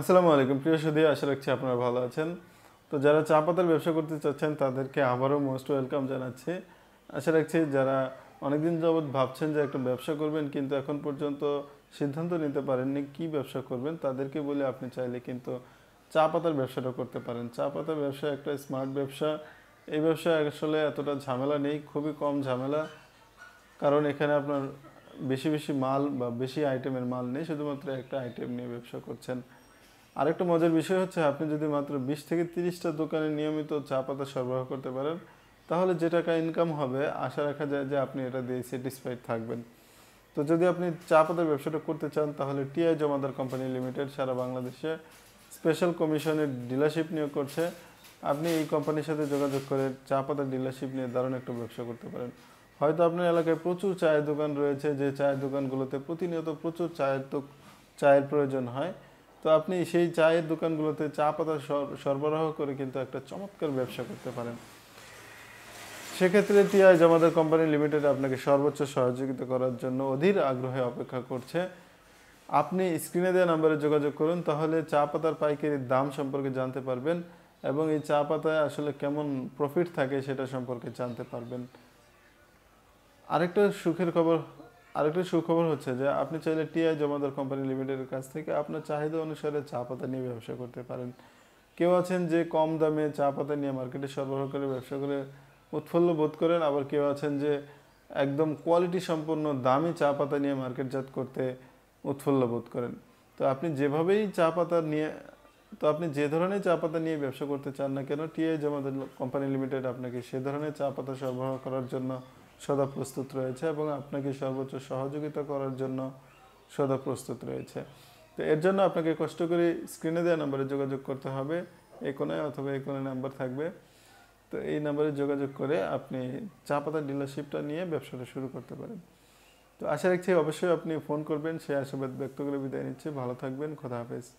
আসসালামু আলাইকুম প্রিয় সুদী আশা রাখছি আপনারা ভালো আছেন তো যারা চা পাতার ব্যবসা করতে চাচ্ছেন তাদেরকে আবারও মোস্ট ওয়েলকাম জানাচ্ছি আশা রাখছি যারা অনেকদিন যাবৎ ভাবছেন যে একটা ব্যবসা করবেন কিন্তু এখন পর্যন্ত সিদ্ধান্ত নিতে পারেননি কি ব্যবসা করবেন তাদেরকে বলে আপনি চাইলে কিন্তু চা পাতার ব্যবসাটা করতে পারেন চা পাতার ব্যবসা একটা স্মার্ট ব্যবসা এই ব্যবসা আসলে এতটা ঝামেলা নেই খুবই কম ঝামেলা কারণ এখানে আপনার বেশি বেশি মাল বা বেশি আইটেমের মাল নেই শুধুমাত্র একটা আইটেম নিয়ে ব্যবসা করছেন আরেকটা মজার বিষয় হচ্ছে আপনি যদি মাত্র বিশ থেকে তিরিশটা দোকানে নিয়মিত চা পাতা সরবরাহ করতে পারেন তাহলে যে টাকা ইনকাম হবে আশা রাখা যায় যে আপনি এটা দিয়ে স্যাটিসফাইড থাকবেন তো যদি আপনি চা পাতার ব্যবসাটা করতে চান তাহলে টিআই জমাদার কোম্পানি লিমিটেড সারা বাংলাদেশে স্পেশাল কমিশনের ডিলারশিপ নিয়োগ করছে আপনি এই কোম্পানির সাথে যোগাযোগ করে চা পাতার ডিলারশিপ নিয়ে দারুণ একটা ব্যবসা করতে পারেন হয়তো আপনার এলাকায় প্রচুর চায়ের দোকান রয়েছে যে চায়ের দোকানগুলোতে প্রতিনিয়ত প্রচুর চায়ের তো চায়ের প্রয়োজন হয় তো আপনি সেই চায়ের দোকানগুলোতে চা পাতা সরবরাহ করে কিন্তু একটা চমৎকার ব্যবসা করতে পারেন সেক্ষেত্রে টিআই জামাদার কোম্পানি লিমিটেড আপনাকে সর্বোচ্চ সহযোগিতা করার জন্য অধীর আগ্রহে অপেক্ষা করছে আপনি স্ক্রিনে দেওয়া নাম্বারে যোগাযোগ করুন তাহলে চা পাতার পাইকারির দাম সম্পর্কে জানতে পারবেন এবং এই চা পাতায় আসলে কেমন প্রফিট থাকে সেটা সম্পর্কে জানতে পারবেন আরেকটা সুখের খবর আরেকটা সুখবর হচ্ছে যে আপনি চাইলে টিআই জমাদার কোম্পানি লিমিটেডের কাছ থেকে আপনার চাহিদা অনুসারে চা পাতা নিয়ে ব্যবসা করতে পারেন কেউ আছেন যে কম দামে চা পাতা নিয়ে মার্কেটে সরবরাহ করে ব্যবসা করে উৎফুল্ল বোধ করেন আবার কেউ আছেন যে একদম কোয়ালিটি সম্পন্ন দামি চা পাতা নিয়ে মার্কেটজাত করতে উৎফুল্ল বোধ করেন তো আপনি যেভাবেই চা পাতা নিয়ে তো আপনি যে ধরনের চা পাতা নিয়ে ব্যবসা করতে চান না কেন টিআই জমাদার কোম্পানি লিমিটেড আপনাকে সে ধরনের চা পাতা সরবরাহ করার জন্য সদা প্রস্তুত রয়েছে এবং আপনাকে সর্বোচ্চ সহযোগিতা করার জন্য সদা প্রস্তুত রয়েছে তো এর জন্য আপনাকে কষ্ট করে স্ক্রিনে দেওয়া নাম্বারে যোগাযোগ করতে হবে এ কোনায় অথবা এ কোনায় নাম্বার থাকবে তো এই নাম্বারে যোগাযোগ করে আপনি চা পাতা ডিলারশিপটা নিয়ে ব্যবসাটা শুরু করতে পারেন তো আশা রাখছি অবশ্যই আপনি ফোন করবেন সেই আশীর্বাদ ব্যক্ত করে বিদায় নিচ্ছে ভালো থাকবেন খোদা হাফেজ